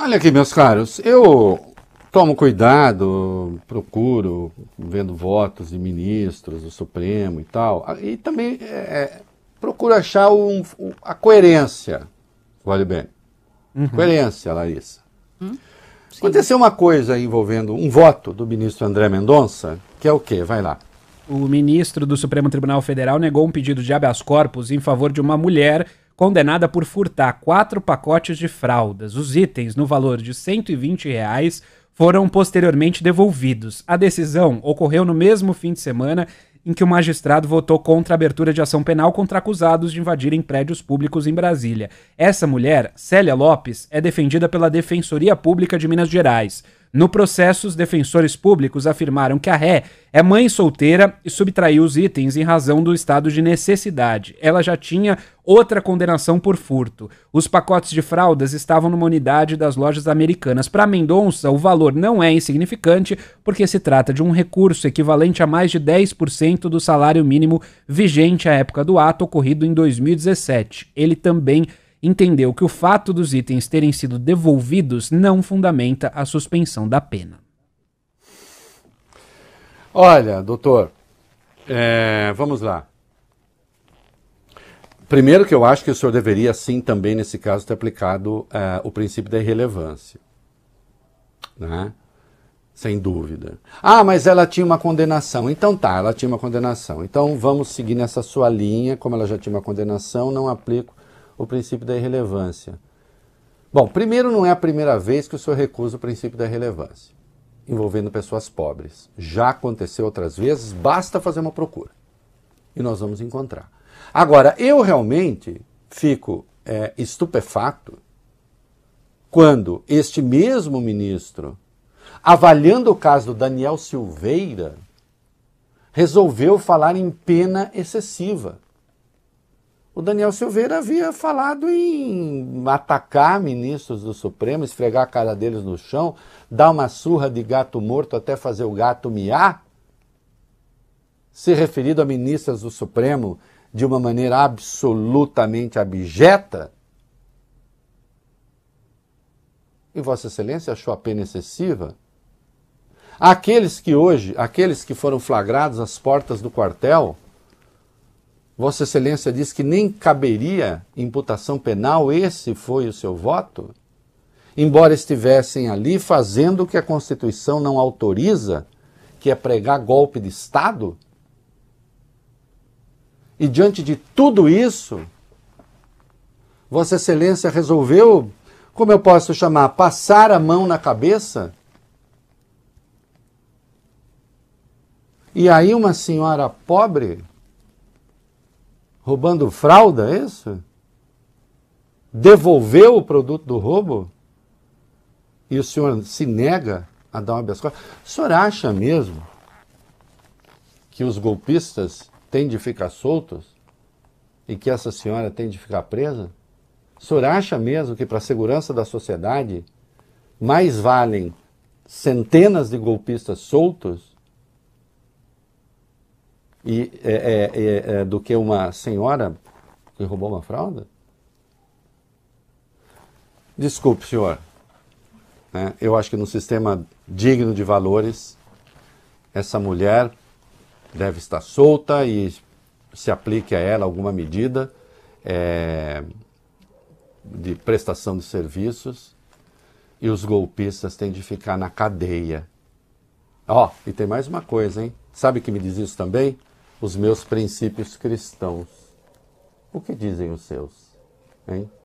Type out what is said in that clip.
Olha aqui, meus caros, eu tomo cuidado, procuro, vendo votos de ministros do Supremo e tal, e também é, procuro achar um, um, a coerência, vale bem. Uhum. Coerência, Larissa. Hum? Aconteceu uma coisa envolvendo um voto do ministro André Mendonça, que é o quê? Vai lá. O ministro do Supremo Tribunal Federal negou um pedido de habeas corpus em favor de uma mulher condenada por furtar quatro pacotes de fraldas. Os itens, no valor de R$ 120, reais, foram posteriormente devolvidos. A decisão ocorreu no mesmo fim de semana em que o magistrado votou contra a abertura de ação penal contra acusados de invadirem prédios públicos em Brasília. Essa mulher, Célia Lopes, é defendida pela Defensoria Pública de Minas Gerais. No processo, os defensores públicos afirmaram que a ré é mãe solteira e subtraiu os itens em razão do estado de necessidade. Ela já tinha outra condenação por furto. Os pacotes de fraldas estavam numa unidade das lojas americanas. Para Mendonça, o valor não é insignificante, porque se trata de um recurso equivalente a mais de 10% do salário mínimo vigente à época do ato ocorrido em 2017. Ele também entendeu que o fato dos itens terem sido devolvidos não fundamenta a suspensão da pena. Olha, doutor, é, vamos lá. Primeiro que eu acho que o senhor deveria, sim, também nesse caso, ter aplicado é, o princípio da irrelevância. Né? Sem dúvida. Ah, mas ela tinha uma condenação. Então tá, ela tinha uma condenação. Então vamos seguir nessa sua linha, como ela já tinha uma condenação, não aplico o princípio da irrelevância? Bom, primeiro, não é a primeira vez que o senhor recusa o princípio da irrelevância envolvendo pessoas pobres. Já aconteceu outras vezes, basta fazer uma procura e nós vamos encontrar. Agora, eu realmente fico é, estupefato quando este mesmo ministro, avaliando o caso do Daniel Silveira, resolveu falar em pena excessiva o Daniel Silveira havia falado em atacar ministros do Supremo, esfregar a cara deles no chão, dar uma surra de gato morto até fazer o gato miar, se referido a ministros do Supremo de uma maneira absolutamente abjeta. E Vossa Excelência achou a pena excessiva? Aqueles que hoje, aqueles que foram flagrados às portas do quartel, Vossa Excelência diz que nem caberia imputação penal, esse foi o seu voto? Embora estivessem ali fazendo o que a Constituição não autoriza, que é pregar golpe de Estado? E diante de tudo isso, Vossa Excelência resolveu, como eu posso chamar, passar a mão na cabeça? E aí, uma senhora pobre roubando fralda, é isso? Devolveu o produto do roubo? E o senhor se nega a dar uma habeas O senhor acha mesmo que os golpistas têm de ficar soltos e que essa senhora tem de ficar presa? O senhor acha mesmo que para a segurança da sociedade mais valem centenas de golpistas soltos e, é é, é, é, do que uma senhora que roubou uma fralda? Desculpe, senhor. Né? Eu acho que num sistema digno de valores, essa mulher deve estar solta e se aplique a ela alguma medida é, de prestação de serviços e os golpistas têm de ficar na cadeia. Ó, oh, e tem mais uma coisa, hein? Sabe que me diz isso também? os meus princípios cristãos. O que dizem os seus? Hein?